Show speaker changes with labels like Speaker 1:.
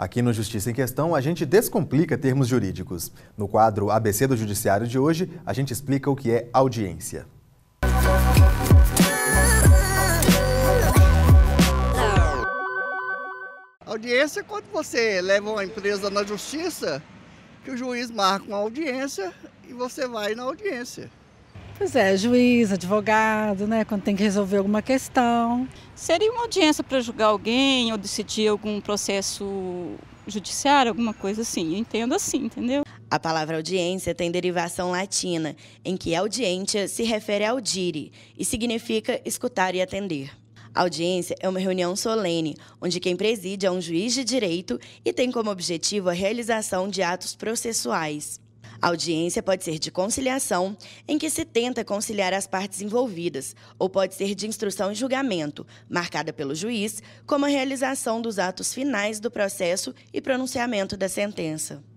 Speaker 1: Aqui no Justiça em Questão, a gente descomplica termos jurídicos. No quadro ABC do Judiciário de hoje, a gente explica o que é audiência.
Speaker 2: Audiência é quando você leva uma empresa na justiça, que o juiz marca uma audiência e você vai na audiência.
Speaker 3: Pois é, juiz, advogado, né? Quando tem que resolver alguma questão.
Speaker 4: Seria uma audiência para julgar alguém ou decidir algum processo
Speaker 5: judiciário, alguma coisa assim. Eu entendo assim, entendeu? A palavra audiência tem derivação latina, em que audiência se refere ao dire e significa escutar e atender. audiência é uma reunião solene, onde quem preside é um juiz de direito e tem como objetivo a realização de atos processuais. A audiência pode ser de conciliação, em que se tenta conciliar as partes envolvidas, ou pode ser de instrução e julgamento, marcada pelo juiz, como a realização dos atos finais do processo e pronunciamento da sentença.